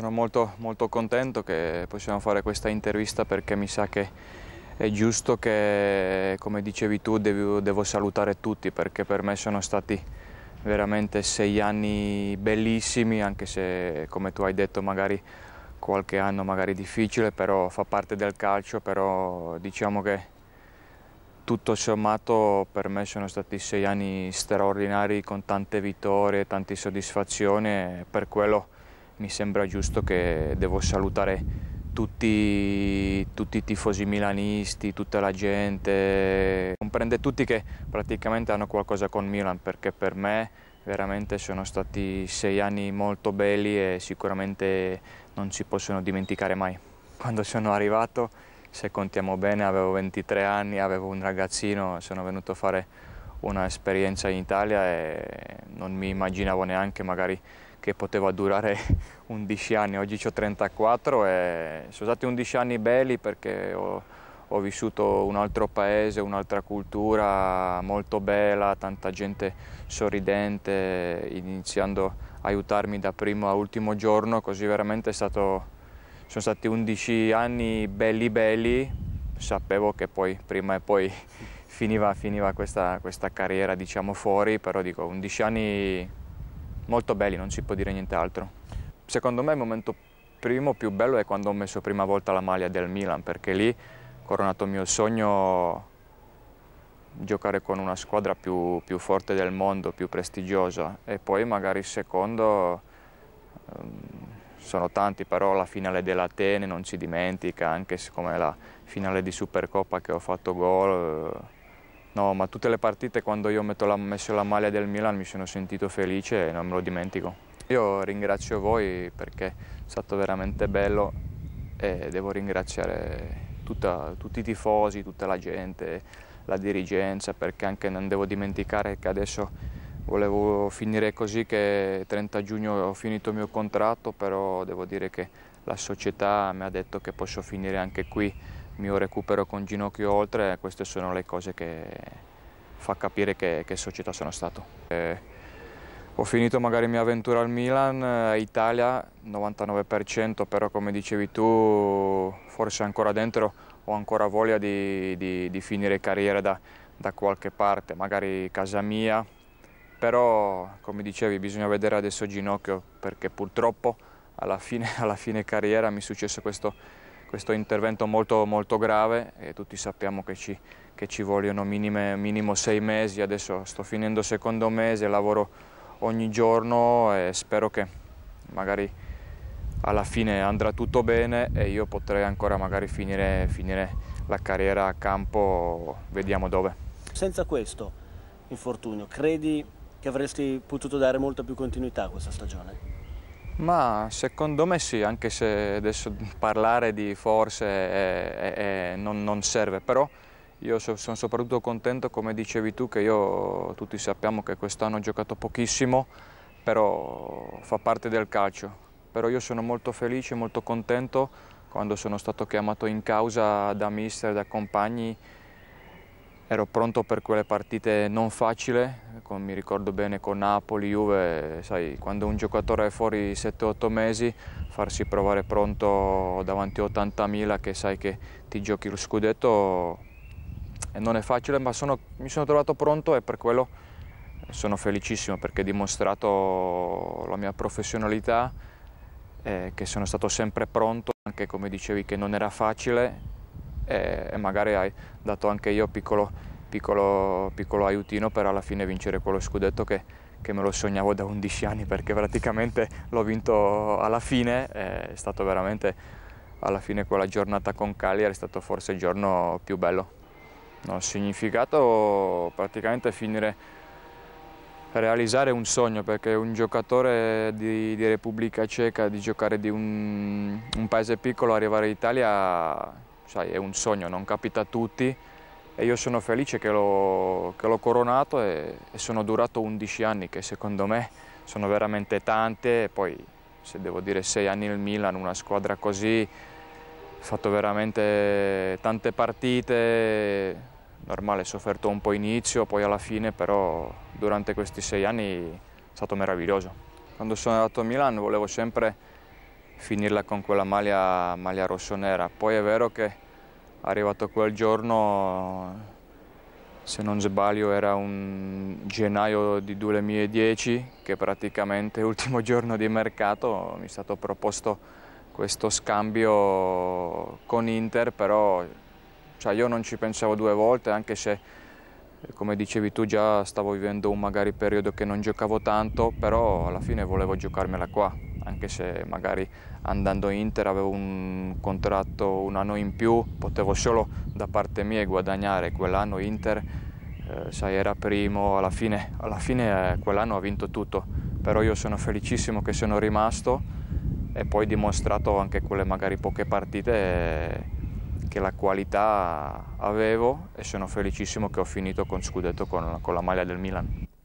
Sono molto, molto contento che possiamo fare questa intervista perché mi sa che è giusto che, come dicevi tu, devo, devo salutare tutti perché per me sono stati veramente sei anni bellissimi, anche se, come tu hai detto, magari qualche anno magari difficile, però fa parte del calcio, però diciamo che tutto sommato per me sono stati sei anni straordinari con tante vittorie, tante soddisfazioni e per quello mi sembra giusto che devo salutare tutti, tutti, i tifosi milanisti, tutta la gente, comprende tutti che praticamente hanno qualcosa con Milan perché per me veramente sono stati sei anni molto belli e sicuramente non si possono dimenticare mai. Quando sono arrivato, se contiamo bene, avevo 23 anni, avevo un ragazzino, sono venuto a fare un'esperienza in Italia e non mi immaginavo neanche magari che poteva durare 11 anni, oggi ho 34 e sono stati 11 anni belli perché ho, ho vissuto un altro paese, un'altra cultura molto bella, tanta gente sorridente, iniziando a aiutarmi da primo a ultimo giorno, così veramente stato, sono stati 11 anni belli belli, sapevo che poi prima e poi finiva, finiva questa, questa carriera diciamo fuori, però dico 11 anni molto belli, non si può dire nient'altro. Secondo me il momento primo più bello è quando ho messo prima volta la maglia del Milan, perché lì ho coronato il mio sogno giocare con una squadra più, più, forte del mondo, più prestigiosa e poi magari il secondo ehm, sono tanti, però la finale dell'Atene non si dimentica, anche come la finale di Supercoppa che ho fatto gol No, ma tutte le partite quando io ho messo la maglia del Milan mi sono sentito felice e non me lo dimentico. Io ringrazio voi perché è stato veramente bello e devo ringraziare tutta, tutti i tifosi, tutta la gente, la dirigenza perché anche non devo dimenticare che adesso volevo finire così che 30 giugno ho finito il mio contratto però devo dire che la società mi ha detto che posso finire anche qui mio recupero con ginocchio oltre, queste sono le cose che fa capire che, che società sono stato. E eh, ho finito magari mia avventura al Milan, eh, Italia 99%, però come dicevi tu forse ancora dentro ho ancora voglia di, di, di finire carriera da, da qualche parte, magari casa mia, però come dicevi bisogna vedere adesso ginocchio perché purtroppo alla fine, alla fine carriera mi è successo questo questo intervento molto, molto grave e tutti sappiamo che ci, che ci vogliono minime, minimo sei mesi, adesso sto finendo il secondo mese, lavoro ogni giorno e spero che magari alla fine andrà tutto bene e io potrei ancora magari finire, finire la carriera a campo, vediamo dove. Senza questo infortunio, credi che avresti potuto dare molta più continuità a questa stagione? Ma secondo me sì, anche se adesso parlare di forze è, è, è, non, non, serve, però io so, sono soprattutto contento, come dicevi tu, che io tutti sappiamo che quest'anno ho giocato pochissimo, però fa parte del calcio. Però io sono molto felice, molto contento quando sono stato chiamato in causa da mister, da compagni, ero pronto per quelle partite non facili, con, mi ricordo bene con Napoli, Juve, sai, quando un giocatore è fuori 7-8 mesi, farsi provare pronto davanti a 80.000 che sai che ti giochi lo scudetto eh, non è facile, ma sono, mi sono trovato pronto e per quello sono felicissimo perché ho dimostrato la mia professionalità, eh, che sono stato sempre pronto, anche come dicevi che non era facile eh, e magari hai dato anche io piccolo piccolo, piccolo aiutino per alla fine vincere quello scudetto che, che me lo sognavo da 11 anni perché praticamente l'ho vinto alla fine, è stato veramente alla fine quella giornata con Cagliari è stato forse il giorno più bello. Ha significato praticamente finire realizzare un sogno perché un giocatore di, di Repubblica Ceca di giocare di un, un paese piccolo arrivare in Italia sai, è un sogno non capita a tutti e io sono felice che l'ho, coronato e, e, sono durato 11 anni che secondo me sono veramente tante e poi se devo dire 6 anni nel Milan, una squadra così, ho fatto veramente tante partite, normale, sofferto un po' inizio, poi alla fine però durante questi 6 anni è stato meraviglioso. Quando sono andato a Milan volevo sempre finirla con quella maglia, maglia rosso poi è vero che arrivato quel giorno, se non sbaglio era un gennaio di 2010, che praticamente l'ultimo giorno di mercato mi è stato proposto questo scambio con Inter, però cioè, io non ci pensavo due volte, anche se come dicevi tu già stavo vivendo un magari periodo che non giocavo tanto, però alla fine volevo giocarmela qua anche se magari andando Inter avevo un contratto un anno in più, potevo solo da parte mia guadagnare quell'anno Inter, eh, sai era primo, alla fine, alla fine eh, quell'anno ha vinto tutto, però io sono felicissimo che sono rimasto e poi dimostrato anche quelle magari poche partite eh, che la qualità avevo e sono felicissimo che ho finito con Scudetto con, con la maglia del Milan.